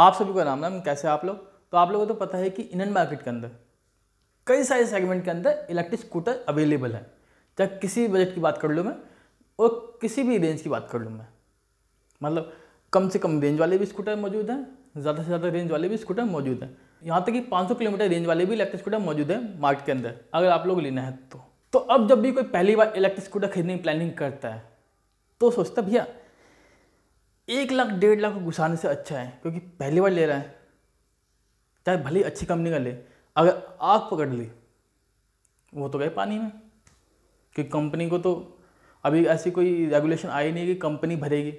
आप सभी को राम राम कैसे आप लोग तो आप लोगों को तो पता है कि इंडियन मार्केट के अंदर कई सारे सेगमेंट के अंदर इलेक्ट्रिक स्कूटर अवेलेबल है चाहे किसी बजट की बात कर लूँ मैं और किसी भी रेंज की बात कर लूँ मैं मतलब कम से कम रेंज वाले भी स्कूटर मौजूद हैं ज़्यादा से ज़्यादा रेंज वाले भी स्कूटर मौजूद हैं यहाँ तक कि 500 किलोमीटर रेंज वाले भी इलेक्ट्रिक स्कूटर मौजूद हैं मार्केट के अंदर अगर आप लोग लेना है तो तो अब जब भी कोई पहली बार इलेक्ट्रिक स्कूटर खरीदने की प्लानिंग करता है तो सोचता भैया एक लाख डेढ़ लाख को घुसाने से अच्छा है क्योंकि पहली बार ले रहा है चाहे भले अच्छी कंपनी का ले अगर आग पकड़ ली वो तो गए पानी में क्योंकि कंपनी को तो अभी ऐसी कोई रेगुलेशन आई नहीं कि कंपनी भरेगी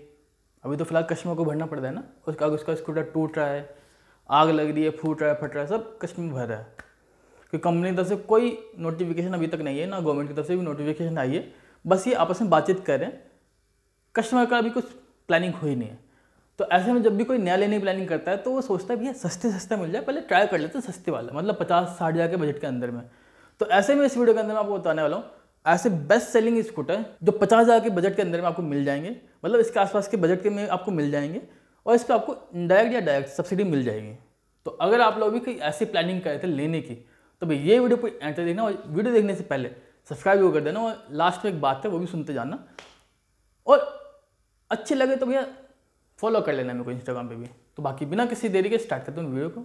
अभी तो फिलहाल कस्टमर को भरना पड़ता है ना उसका उसका स्कूटर टूट रहा है आग लग रही है फूट रहा है फट रहा है सब कस्टमर भर रहा है कि कंपनी की तरफ से कोई नोटिफिकेशन अभी तक नहीं है ना गवर्नमेंट की तरफ से भी नोटिफिकेशन आई है बस ये आपस में बातचीत कर रहे हैं कस्टमर का अभी कुछ प्लानिंग हुई नहीं है तो ऐसे में जब भी कोई नया लेने की प्लानिंग करता है तो वो सोचता है भैया सस्ते सस्ते मिल जाए पहले ट्राई कर लेते हैं सस्ते वाला मतलब पचास साठ हज़ार के बजट के अंदर में तो ऐसे में इस वीडियो के अंदर मैं आपको बताने वाला हूँ ऐसे बेस्ट सेलिंग स्कूटर जो पचास हज़ार के बजट के अंदर में आपको मिल जाएंगे मतलब इसके आसपास के बजट के में आपको मिल जाएंगे और इस पर आपको इंडायरेक्ट या डायरेक्ट सब्सिडी मिल जाएगी तो अगर आप लोग भी कोई ऐसी प्लानिंग कर रहे थे लेने की तो भाई ये वीडियो कोई एंटर देखना और वीडियो देखने से पहले सब्सक्राइब भी कर देना और लास्ट में एक बात है वो भी सुनते जाना और अच्छे लगे तो भैया फॉलो कर लेना मेरे को इंस्टाग्राम पे भी तो बाकी बिना किसी देरी के स्टार्ट करते हैं वीडियो को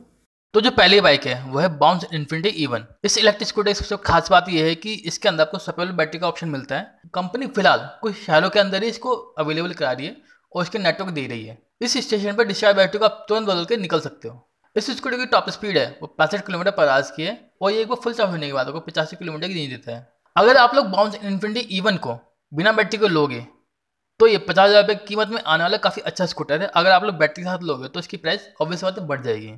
तो जो पहली बाइक है वो है बाउंस इन्फिनिटी ईवन इस इलेक्ट्रिक स्कूटर की सबसे खास बात यह है कि इसके अंदर आपको सपेबल बैटरी का ऑप्शन मिलता है कंपनी फिलहाल कुछ शहरों के अंदर ही इसको अवेलेबल करा रही है और इसके नेटवर्क दे रही है इस स्टेशन पर डिस्चार्ज बैटरी को आप तुरंत बदल के निकल सकते हो इस स्कूटर की टॉप स्पीड है वो पैंसठ किलोमीटर पर आज की है और ये एक बार फुल चार्ज होने के बाद आपको पचासी किलोमीटर की रेंज देता है अगर आप लोग बाउंस इन्फिनिटी ईवन को बिना बैटरी को लोगे तो ये पचास हज़ार रुपये कीमत में आने वाला काफ़ी अच्छा स्कूटर है अगर आप लोग बैटरी के साथ लोगे तो इसकी प्राइस ऑब्वियस बात बढ़ जाएगी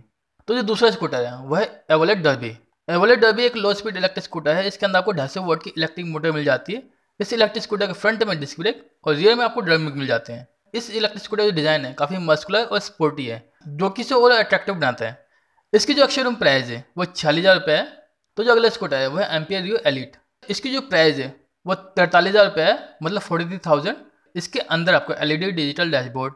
तो जो दूसरा स्कूटर है वह है एवोलेट डर्बी एवोलेट डर्बी एक लो स्पीड इलेक्ट्रिक स्कूटर है इसके अंदर आपको ढाई सौ वोट की इलेक्ट्रिक मोटर मिल जाती है इस इलेक्ट्रिक स्कूटर के फ्रंट में डिस्क ब्रेक और रियर में आपको ड्रम मिल जाते हैं इस इलेक्ट्रिक स्कूटर का डिज़ाइन है काफ़ी मस्कुलर और स्पोर्टी है जो कि इसे और अट्रैक्टिव बनाता है इसकी जो अक्षर प्राइस है वो छियालीस हज़ार रुपये है तो जो अगला स्कूटर है वह एम्पियर रियो एलिट इसकी जो प्राइस है वो तैंतालीस हज़ार रुपये है मतलब फोर्टी थ्री थाउजेंड इसके अंदर आपको LED digital dashboard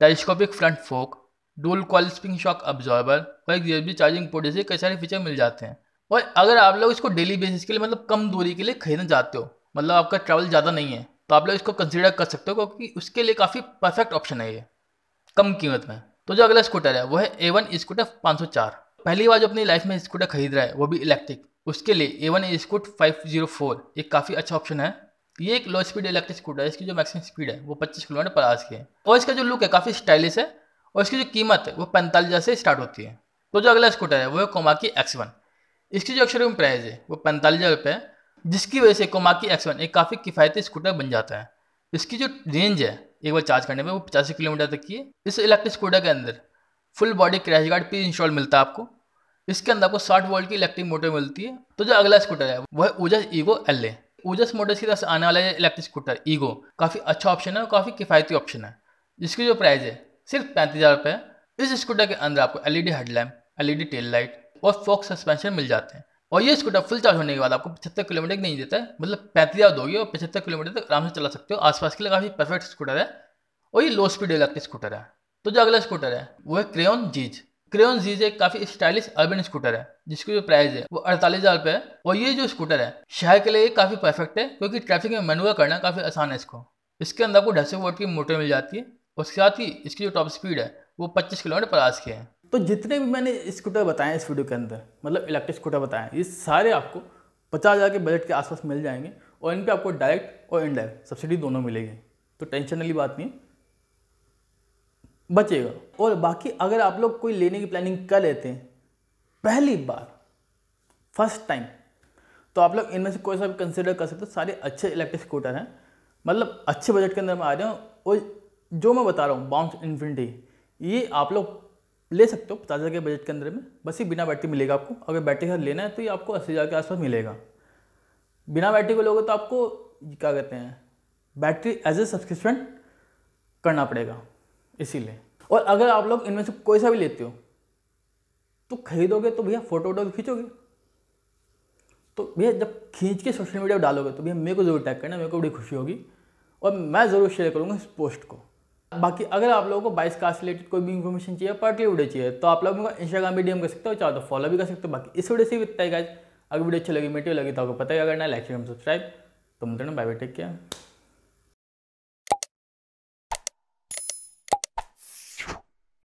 telescopic front fork dual coil spring shock absorber और एक यूएसबी चार्जिंग पोर्ट जैसे कई सारे फीचर मिल जाते हैं और अगर आप लोग इसको डेली बेसिस के लिए मतलब कम दूरी के लिए खरीदना चाहते हो मतलब आपका ट्रैवल ज़्यादा नहीं है तो आप लोग इसको कंसिडर कर सकते हो क्योंकि उसके लिए काफ़ी परफेक्ट ऑप्शन है ये कम कीमत में तो जो अगला स्कूटर है वो है ए वन स्कूटर पाँच सौ चार पहली बार जो अपनी लाइफ में स्कूटर खरीद रहा है वो भी इलेक्ट्रिक उसके लिए a one scoot five zero four एक काफ़ी अच्छा ऑप्शन है ये एक लो स्पीड इलेक्ट्रिक स्कूटर है इसकी जो मैक्सिमम स्पीड है वो पच्चीस किलोमीटर पर आज की है और इसका जो लुक है काफ़ी स्टाइलिश है और इसकी जो कीमत है वो पैंतालीस हज़ार से स्टार्ट होती है तो जो अगला स्कूटर है वो है कोमाकी एक्स वन इसकी जो एक्शोरूम प्राइस है वो पैंतालीस हज़ार रुपये है जिसकी वजह से कोमा की एक्स वन एक काफ़ी किफ़ायती स्कूटर बन जाता है इसकी जो रेंज है एक बार चार्ज करने में वो पचासी किलोमीटर तक की है इस इलेक्ट्रिक स्कूटर के अंदर फुल बॉडी क्रैश गार्ड पी इंस्टॉल मिलता है आपको इसके अंदर आपको साठ वोल्ट की इलेक्ट्रिक मोटर मिलती है तो जो अगला स्कूटर है वह ऊजा ego L A Ojas motors की तरफ से आने वाला है इलेक्ट्रिक स्कूटर ईगो काफ़ी अच्छा ऑप्शन है और काफ़ी किफ़ायती ऑप्शन है जिसकी जो प्राइस है सिर्फ पैंतीस हज़ार रुपये इस स्कूटर के अंदर आपको L E D headlamp L E D tail light और फोक्स सस्पेंशन मिल जाते हैं और ये स्कूटर फुल चार्ज होने के बाद आपको पचहत्तर किलोमीटर नहीं देता है मतलब पैंतीस हज़ार दोगे और पचहत्तर किलोमीटर तक आराम से चला सकते हो आसपास के लिए काफ़ी परफेक्ट स्कूटर है और ये लो स्पीड इलेक्ट्रिक स्कूटर है तो जो अगला स्कूटर है वो है क्रेन जीज क्रेन जीज एक काफ़ी स्टाइलिश अर्बन स्कूटर है जिसकी जो प्राइस है वो अड़तालीस हज़ार रुपये है और ये जो स्कूटर है शहर के लिए काफ़ी परफेक्ट है क्योंकि ट्रैफिक में मैनूवर करना काफ़ी आसान है इसको इसके अंदर आपको ढाई सौ वोट की मोटर मिल जाती है उसके साथ ही इसकी जो टॉप स्पीड है वो पच्चीस किलोमीटर पर आज की है तो जितने भी मैंने स्कूटर बताए इस वीडियो के अंदर मतलब इलेक्ट्रिक स्कूटर बताए ये सारे आपको पचास हज़ार के बजट के आसपास मिल जाएंगे और इन पर आपको डायरेक्ट और इनडायरेक्ट सब्सिडी दोनों मिलेगी तो टेंशन वाली बात नहीं बचेगा और बाकी अगर आप लोग कोई लेने की प्लानिंग कर लेते हैं पहली बार फर्स्ट टाइम तो आप लोग इनमें से कोई सा भी कंसिडर कर सकते हो सारे अच्छे इलेक्ट्रिक स्कूटर हैं मतलब अच्छे बजट के अंदर में आ रहे हो और जो मैं बता रहा हूँ बाउंस इन्फिनिटी ये आप लोग ले सकते हो पचास हज़ार के बजट के अंदर में बस ये बिना बैटरी मिलेगा आपको अगर बैटरी का लेना है तो ये आपको अस्सी हज़ार के आसपास मिलेगा बिना बैटरी को लोगे तो आपको क्या कहते हैं बैटरी एज ए सब्सक्रिप्शन करना पड़ेगा इसीलिए और अगर आप लोग इनमें से कोई सा भी लेते हो तो खरीदोगे तो भैया फ़ोटो वोटो खींचोगे तो भैया जब खींच के सोशल मीडिया पर डालोगे तो भैया मेरे को ज़रूर टैग करना मेरे को बड़ी खुशी होगी और मैं ज़रूर शेयर करूँगा इस पोस्ट को बाकी अगर आप लोगों को बाइस कास्ट रिलेटेड कोई भी इन्फॉर्मेशन चाहिए पार्टी वीडियो चाहिए तो आप लोग मेरे इंस्टाग्राम भी डीएम कर सकते हो चाहे तो फॉलो भी कर सकते हो बाकी इस वीडियो से भी इतना ही गाइज अगर वीडियो अच्छी लगी मीटिंग लगी तो आपको पता ही ना लाइक शेयर सब्सक्राइब तो मुझे बाय बाय टेक केयर